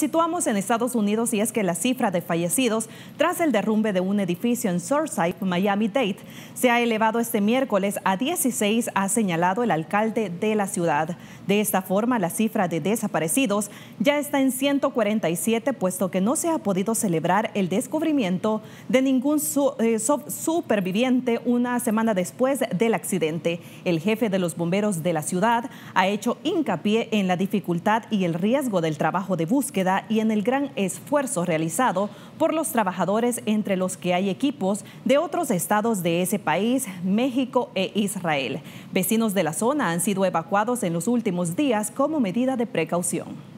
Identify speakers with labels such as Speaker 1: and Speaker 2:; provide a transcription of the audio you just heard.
Speaker 1: Situamos en Estados Unidos y es que la cifra de fallecidos tras el derrumbe de un edificio en Surfside, Miami-Dade, se ha elevado este miércoles a 16, ha señalado el alcalde de la ciudad. De esta forma, la cifra de desaparecidos ya está en 147, puesto que no se ha podido celebrar el descubrimiento de ningún eh, superviviente una semana después del accidente. El jefe de los bomberos de la ciudad ha hecho hincapié en la dificultad y el riesgo del trabajo de búsqueda y en el gran esfuerzo realizado por los trabajadores, entre los que hay equipos de otros estados de ese país, México e Israel. Vecinos de la zona han sido evacuados en los últimos días como medida de precaución.